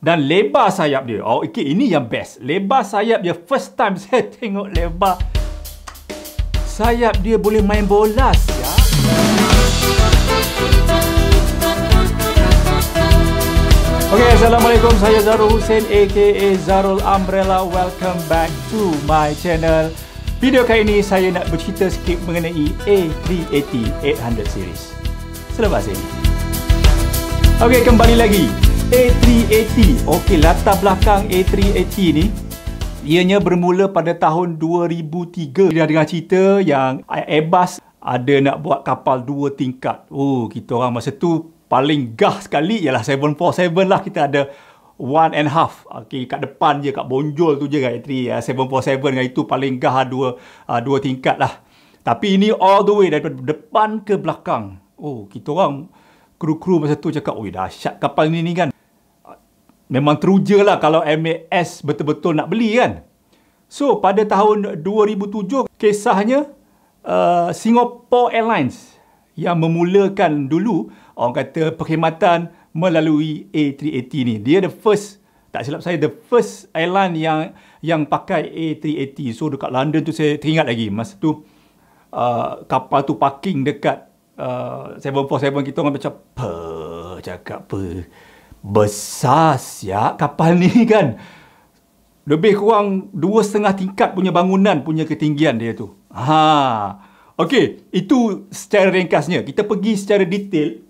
dan lebar sayap dia. Oh, okay, ini yang best. Lebar sayap dia first time saya tengok lebar sayap dia boleh main bola ya. Okay, Assalamualaikum. Saya Zarul Hussein aka Zarul Umbrella. Welcome back to my channel. Video kali ini saya nak bercerita sikit mengenai A380 800 series. Selamat sini. Okay, kembali lagi. A380. Okey, latar belakang A380 ni ianya bermula pada tahun 2003. Dia dengar cerita yang Airbus ada nak buat kapal dua tingkat. Oh, kita orang masa tu paling gah sekali ialah 747 lah kita ada one and half. Okey, kat depan je kat bonjol tu je kat A3 747 dengan itu paling gah lah dua ah, dua tingkat lah. Tapi ini all the way dari depan ke belakang. Oh, kita orang kru-kru masa tu cakap, "Oi, dahsyat kapal ni ni kan." memang teruja lah kalau MAS betul-betul nak beli kan. So pada tahun 2007, kisahnya uh, Singapore Airlines yang memulakan dulu orang kata perkhidmatan melalui A380 ni. Dia the first, tak silap saya, the first airline yang yang pakai A380. So dekat London tu saya teringat lagi masa tu uh, kapal tu parking dekat uh, 747 kita orang macam per cakap per besar siap kapal ni kan. Lebih kurang dua setengah tingkat punya bangunan punya ketinggian dia tu. Ha. Okey, itu secara ringkasnya. Kita pergi secara detail.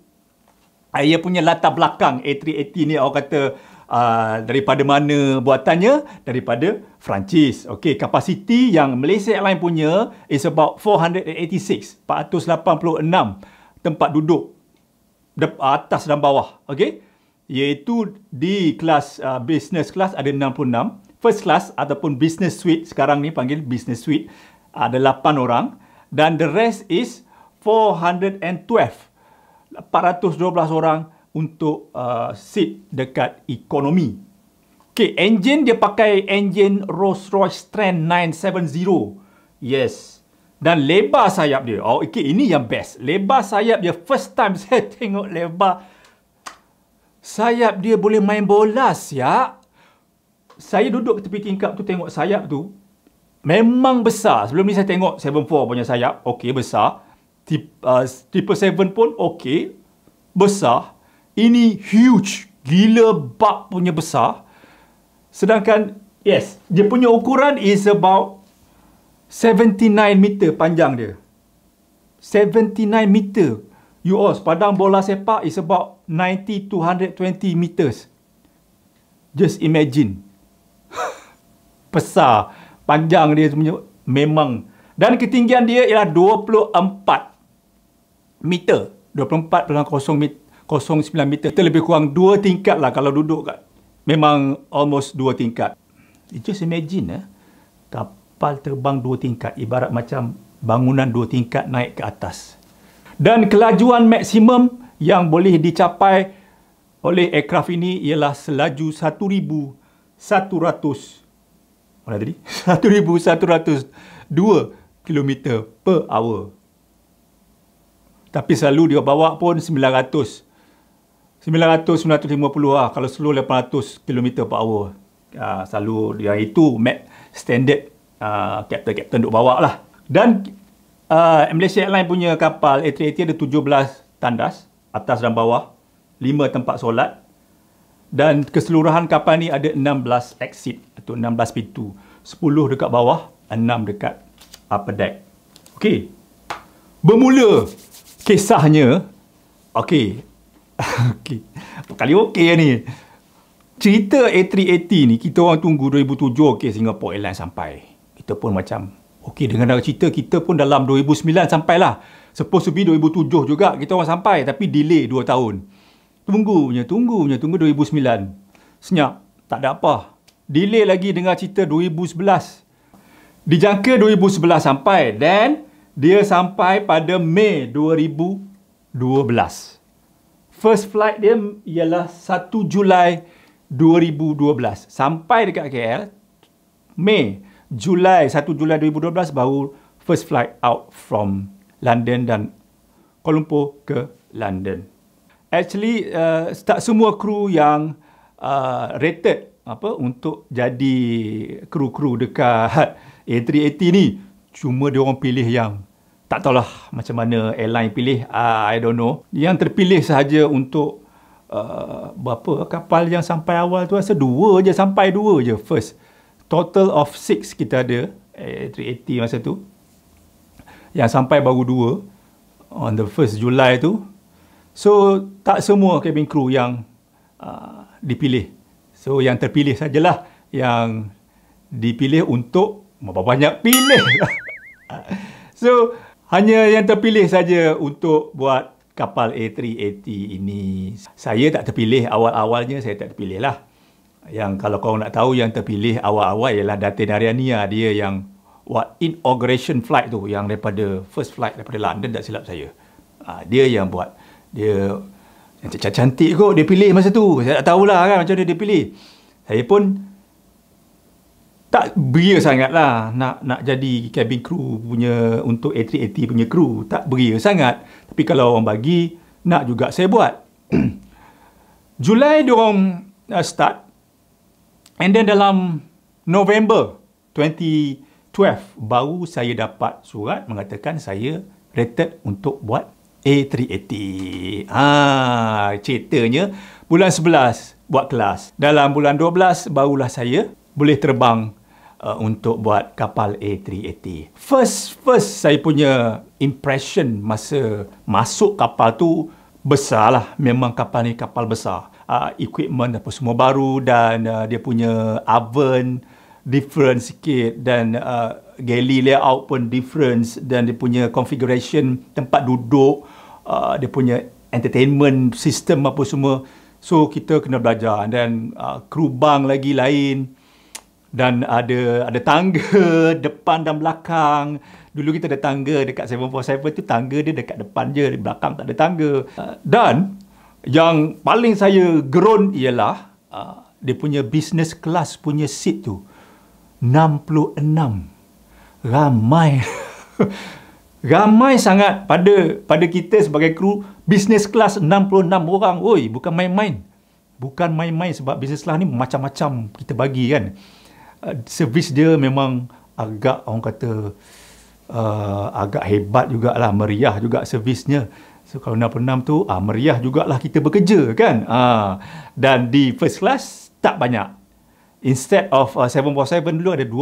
Ia punya latar belakang A380 ni orang kata uh, daripada mana buatannya? Daripada Perancis. Okey, kapasiti yang Malaysia Airlines punya is about 486. 486 tempat duduk. Atas dan bawah. Okey iaitu di kelas uh, business class ada 66 first class ataupun business suite sekarang ni panggil business suite ada 8 orang dan the rest is 412 412 orang untuk uh, seat dekat ekonomi Okay, engine dia pakai engine Rolls-Royce Trent 970. Yes. Dan lebar sayap dia. Oh, okay, ini yang best. Lebar sayap dia first time saya tengok lebar Sayap dia boleh main bola siap. Saya duduk tepi tingkap tu tengok sayap tu. Memang besar. Sebelum ni saya tengok 7-4 punya sayap. Okey, besar. Uh, tipe uh, pun okey. Besar. Ini huge. Gila bak punya besar. Sedangkan, yes. Dia punya ukuran is about 79 meter panjang dia. 79 meter US padang bola sepak is about 90-220 meters. Just imagine. Besar, panjang dia punya memang dan ketinggian dia ialah 24 meter. 24.09 meter. Kita lebih kurang 2 tingkat lah kalau duduk kat. Memang almost 2 tingkat. just imagine eh. Kapal terbang 2 tingkat. Ibarat macam bangunan 2 tingkat naik ke atas dan kelajuan maksimum yang boleh dicapai oleh aircraft ini ialah selaju 1,100 mana tadi? 1,102 km per hour tapi selalu dia bawa pun 900 900-950 lah kalau slow 800 km per hour uh, selalu yang itu max standard uh, ah, captain kapten duk bawa lah dan uh, Malaysia Airlines punya kapal A380 ada 17 tandas atas dan bawah, 5 tempat solat dan keseluruhan kapal ni ada 16 exit atau 16 pintu. 10 dekat bawah, 6 dekat upper deck. Okey. Bermula kisahnya okey. okey. Kali okey ni. Cerita A380 ni kita orang tunggu 2007 okey Singapore Airlines sampai. Kita pun macam Okey, dengan nak cerita kita pun dalam 2009 sampailah. Supposed to be 2007 juga kita orang sampai tapi delay 2 tahun. Tunggu punya, tunggu punya, tunggu 2009. Senyap, tak ada apa. Delay lagi dengan cerita 2011. Dijangka 2011 sampai dan dia sampai pada Mei 2012. First flight dia ialah 1 Julai 2012. Sampai dekat KL, Mei Julai 1 Julai 2012 baru first flight out from London dan Kuala Lumpur ke London. Actually uh, tak semua kru yang uh, rated apa untuk jadi kru-kru dekat A380 ni cuma dia orang pilih yang tak tahulah macam mana airline pilih uh, I don't know yang terpilih sahaja untuk uh, berapa kapal yang sampai awal tu rasa dua je sampai dua je first total of 6 kita ada A380 eh, masa tu yang sampai baru 2 on the 1st Julai tu so tak semua cabin crew yang uh, dipilih so yang terpilih sajalah yang dipilih untuk berapa banyak pilih so hanya yang terpilih saja untuk buat kapal A380 ini saya tak terpilih awal-awalnya saya tak terpilih lah yang kalau kau nak tahu yang terpilih awal-awal ialah Datin Ariania dia yang buat inauguration flight tu yang daripada first flight daripada London tak silap saya. Ha, dia yang buat. Dia yang cantik-cantik kot dia pilih masa tu. Saya tak tahulah kan macam mana dia pilih. Saya pun tak beria sangat lah nak, nak jadi cabin crew punya untuk A380 punya crew. Tak beria sangat. Tapi kalau orang bagi, nak juga saya buat. Julai diorang uh, start And then dalam November 2012 baru saya dapat surat mengatakan saya rated untuk buat A380. Ah, ha, ceritanya bulan 11 buat kelas. Dalam bulan 12 barulah saya boleh terbang uh, untuk buat kapal A380. First first saya punya impression masa masuk kapal tu besarlah. Memang kapal ni kapal besar uh, equipment apa semua baru dan uh, dia punya oven different sikit dan uh, galley layout pun different dan dia punya configuration tempat duduk uh, dia punya entertainment system apa semua so kita kena belajar dan uh, kru bang lagi lain dan ada ada tangga depan dan belakang dulu kita ada tangga dekat 747 tu tangga dia dekat depan je belakang tak ada tangga uh, dan yang paling saya geron ialah uh, dia punya business class punya seat tu 66 ramai ramai sangat pada pada kita sebagai kru business class 66 orang oi bukan main-main bukan main-main sebab business class ni macam-macam kita bagi kan uh, ah, servis dia memang agak orang kata uh, agak hebat jugalah meriah juga servisnya So kalau 66 tu ah ha, meriah jugalah kita bekerja kan. Ah ha, dan di first class tak banyak. Instead of uh, ah, 747 dulu ada 12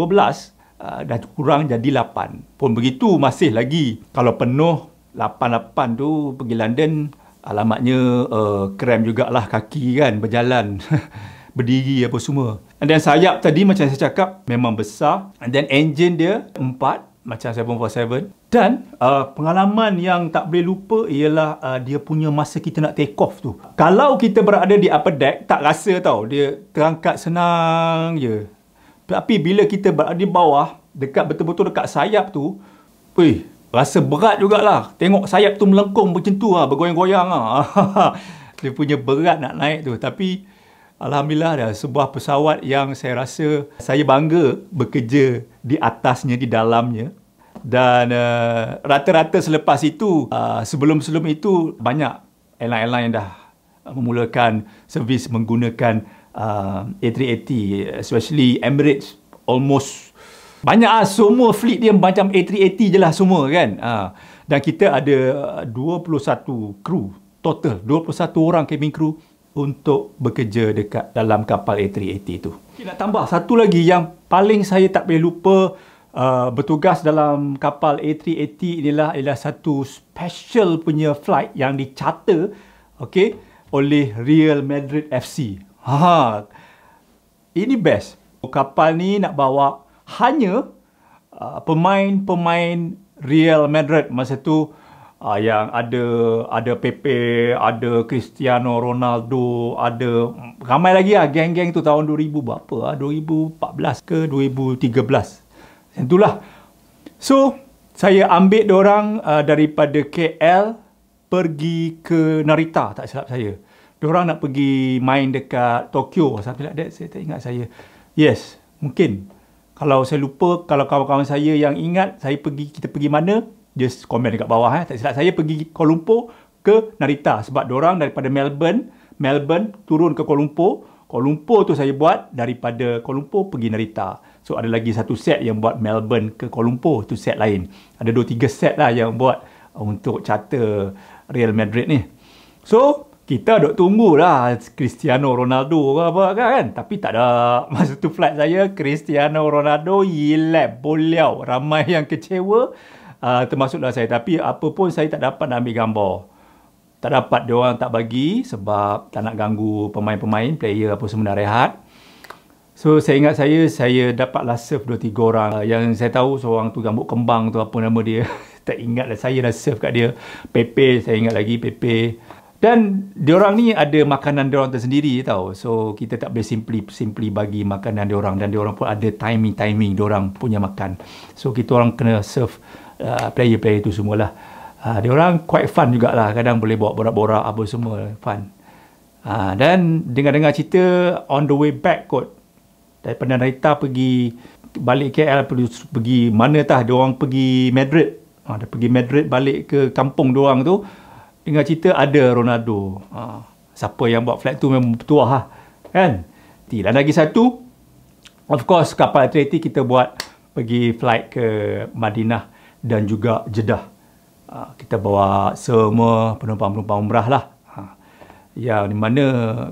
uh, dan kurang jadi 8. Pun begitu masih lagi kalau penuh 88 tu pergi London alamatnya uh, eh, krem jugalah kaki kan berjalan berdiri apa semua. And then sayap tadi macam saya cakap memang besar and then engine dia 4 macam 747 dan uh, pengalaman yang tak boleh lupa ialah uh, dia punya masa kita nak take off tu. Kalau kita berada di upper deck, tak rasa tau. Dia terangkat senang je. Tapi bila kita berada di bawah, dekat betul-betul dekat sayap tu, weh, rasa berat jugalah. Tengok sayap tu melengkung macam tu lah, bergoyang-goyang lah. dia punya berat nak naik tu. Tapi Alhamdulillah dah sebuah pesawat yang saya rasa saya bangga bekerja di atasnya, di dalamnya dan uh, rata-rata selepas itu uh, sebelum-sebelum itu banyak airline-airline yang dah memulakan servis menggunakan uh, ah, A380 especially Emirates almost banyak lah semua fleet dia macam A380 je lah semua kan uh, dan kita ada 21 kru total 21 orang cabin kru untuk bekerja dekat dalam kapal A380 tu. Okay, nak tambah satu lagi yang paling saya tak boleh lupa uh, bertugas dalam kapal A380 inilah adalah satu special punya flight yang dicharter okay, oleh Real Madrid FC. Ha. Ini best. Kapal ni nak bawa hanya uh, pemain-pemain uh, Real Madrid masa tu uh, yang ada ada Pepe, ada Cristiano Ronaldo, ada mm, ramai lagi lah geng-geng tu tahun 2000 berapa? 2014 ah? ke 2013? Macam itulah. So, saya ambil dia orang uh, daripada KL pergi ke Narita, tak silap saya. Dia orang nak pergi main dekat Tokyo. Sampai like that, saya tak ingat saya. Yes, mungkin. Kalau saya lupa, kalau kawan-kawan saya yang ingat, saya pergi, kita pergi mana, just komen dekat bawah. Eh. Tak silap saya pergi Kuala Lumpur ke Narita. Sebab dia orang daripada Melbourne, Melbourne turun ke Kuala Lumpur. Kuala Lumpur tu saya buat daripada Kuala Lumpur pergi Narita. Narita. So ada lagi satu set yang buat Melbourne ke Kuala Lumpur tu set lain. Ada dua tiga set lah yang buat untuk charter Real Madrid ni. So kita duk tunggulah Cristiano Ronaldo ke apa kan. Tapi tak ada masa tu flight saya Cristiano Ronaldo hilang Boleh Ramai yang kecewa uh, termasuklah saya. Tapi apa pun saya tak dapat nak ambil gambar. Tak dapat dia orang tak bagi sebab tak nak ganggu pemain-pemain, player apa semua dah rehat. So saya ingat saya, saya dapatlah serve dua tiga orang ah, Yang saya tahu seorang tu gambut kembang tu apa nama dia Tak ingat lah saya dah serve kat dia PP saya ingat lagi PP Dan orang ni ada makanan diorang tersendiri tau So kita tak boleh simply simply bagi makanan orang Dan orang pun ada timing-timing orang punya makan So kita orang kena serve ah, player-player uh, semua lah uh, ah, Diorang quite fun juga lah Kadang boleh bawa borak-borak apa semua Fun uh, Dan dengar-dengar cerita on the way back kot daripada Narita pergi balik KL perlu pergi mana tah dia orang pergi Madrid ha, dia pergi Madrid balik ke kampung dia orang tu dengar cerita ada Ronaldo ha, siapa yang buat flight tu memang bertuah lah kan Tidak, lagi satu of course kapal atleti kita buat pergi flight ke Madinah dan juga Jeddah ha, kita bawa semua penumpang-penumpang umrah lah Ya, di mana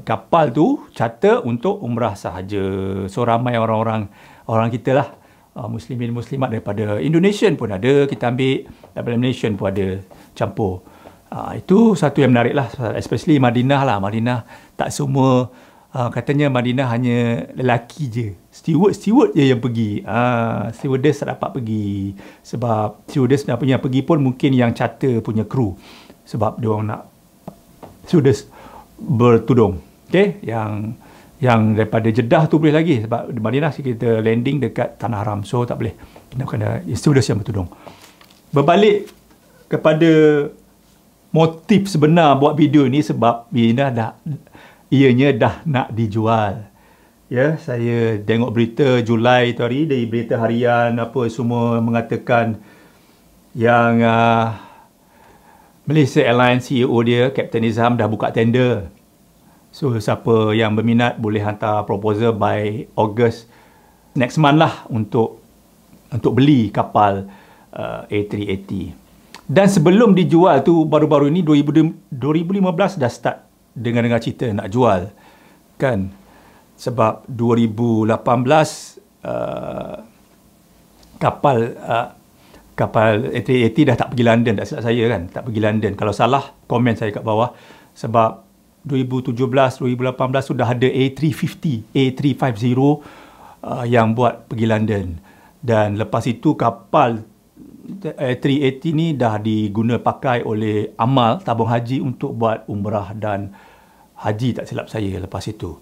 kapal tu charter untuk umrah sahaja. So, ramai orang-orang orang kita lah. Uh, Muslimin Muslimat daripada Indonesia pun ada. Kita ambil daripada Malaysian pun ada campur. Uh, itu satu yang menarik lah. Especially Madinah lah. Madinah tak semua uh, katanya Madinah hanya lelaki je. Steward-steward je yang pergi. Uh, stewardess tak dapat pergi. Sebab stewardess yang pergi pun mungkin yang charter punya kru. Sebab dia orang nak stewardess bertudung. Okey, yang yang daripada Jeddah tu boleh lagi sebab di Madinah kita landing dekat tanah haram. So tak boleh. Kena kena stewardess yang bertudung. Berbalik kepada motif sebenar buat video ni sebab bila dah ianya dah nak dijual. Ya, saya tengok berita Julai tu hari dari berita harian apa semua mengatakan yang uh, Malaysia Airlines CEO dia, Captain Nizam dah buka tender. So, siapa yang berminat boleh hantar proposal by August next month lah untuk untuk beli kapal uh, A380. Dan sebelum dijual tu, baru-baru ni 2000, 2015 dah start dengar-dengar cerita nak jual. Kan? Sebab 2018 uh, kapal uh, kapal AT-AT dah tak pergi London tak silap saya kan tak pergi London kalau salah komen saya kat bawah sebab 2017 2018 sudah ada A350 A350 uh, yang buat pergi London dan lepas itu kapal eh, A380 ni dah diguna pakai oleh Amal tabung haji untuk buat umrah dan haji tak silap saya lepas itu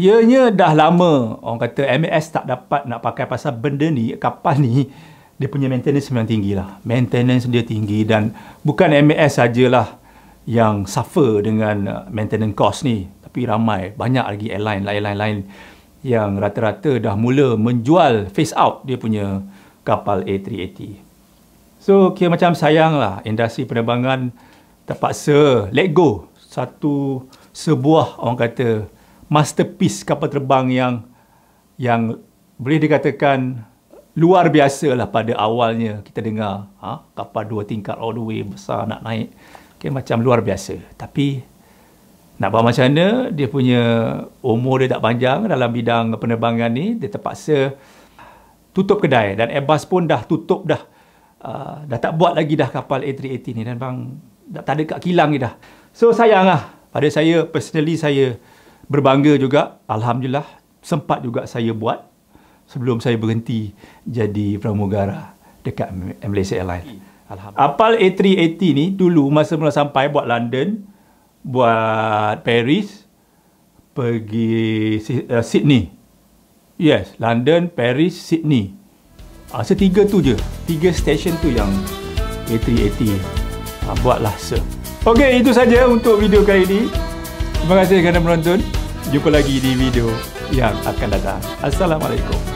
ianya dah lama orang kata MAS tak dapat nak pakai pasal benda ni kapal ni dia punya maintenance memang tinggi lah. Maintenance dia tinggi dan bukan MAS sajalah yang suffer dengan uh, maintenance cost ni. Tapi ramai, banyak lagi airline, airline lain yang rata-rata dah mula menjual face out dia punya kapal A380. So, kira macam sayang lah industri penerbangan terpaksa let go satu sebuah orang kata masterpiece kapal terbang yang yang boleh dikatakan luar biasa lah pada awalnya kita dengar ha, kapal dua tingkat all the way besar nak naik okay, macam luar biasa tapi nak buat macam mana dia punya umur dia tak panjang dalam bidang penerbangan ni dia terpaksa tutup kedai dan Airbus pun dah tutup dah uh, dah tak buat lagi dah kapal A380 ni dan bang dah tak ada kat kilang ni dah so sayang lah pada saya personally saya berbangga juga Alhamdulillah sempat juga saya buat sebelum saya berhenti jadi pramugara dekat Malaysia Airlines. Apal A380 ni dulu masa mula sampai buat London, buat Paris, pergi eh, Sydney. Yes, London, Paris, Sydney. Ah, uh, setiga tu je. Tiga stesen tu yang A380 uh, ah, buatlah sir. Okey, itu saja untuk video kali ini. Terima kasih kerana menonton. Jumpa lagi di video yang akan datang. Assalamualaikum.